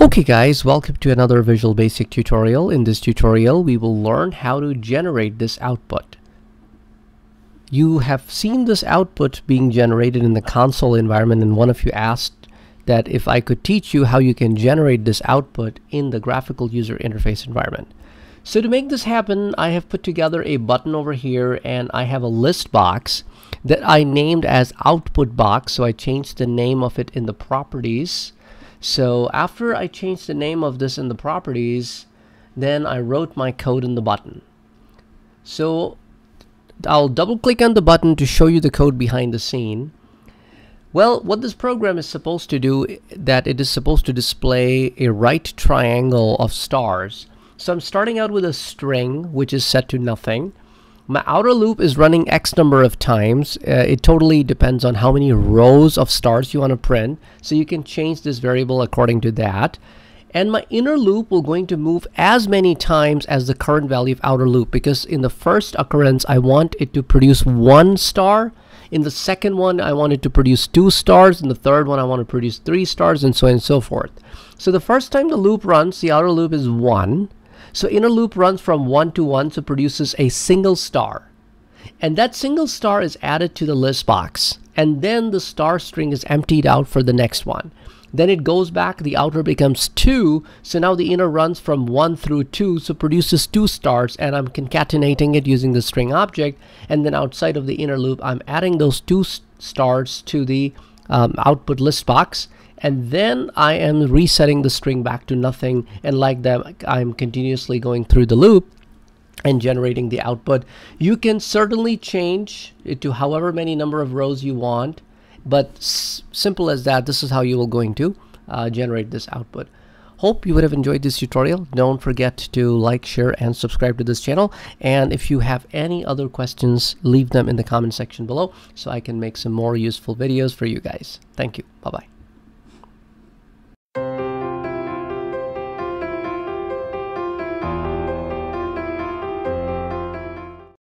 Okay guys, welcome to another Visual Basic tutorial. In this tutorial, we will learn how to generate this output. You have seen this output being generated in the console environment and one of you asked that if I could teach you how you can generate this output in the graphical user interface environment. So to make this happen, I have put together a button over here and I have a list box that I named as output box. So I changed the name of it in the properties so after I changed the name of this in the properties, then I wrote my code in the button. So I'll double click on the button to show you the code behind the scene. Well, what this program is supposed to do that it is supposed to display a right triangle of stars. So I'm starting out with a string, which is set to nothing my outer loop is running X number of times. Uh, it totally depends on how many rows of stars you want to print. So you can change this variable according to that. And my inner loop will going to move as many times as the current value of outer loop because in the first occurrence, I want it to produce one star. In the second one, I want it to produce two stars. In the third one, I want to produce three stars and so on and so forth. So the first time the loop runs, the outer loop is one. So inner loop runs from 1 to 1, so produces a single star. And that single star is added to the list box. And then the star string is emptied out for the next one. Then it goes back, the outer becomes 2, so now the inner runs from 1 through 2, so produces 2 stars, and I'm concatenating it using the string object, and then outside of the inner loop, I'm adding those 2 stars to the um, output list box, and then I am resetting the string back to nothing and like that I'm continuously going through the loop and generating the output. You can certainly change it to however many number of rows you want but simple as that this is how you will going to uh, generate this output. Hope you would have enjoyed this tutorial. Don't forget to like, share, and subscribe to this channel. And if you have any other questions, leave them in the comment section below so I can make some more useful videos for you guys. Thank you. Bye-bye.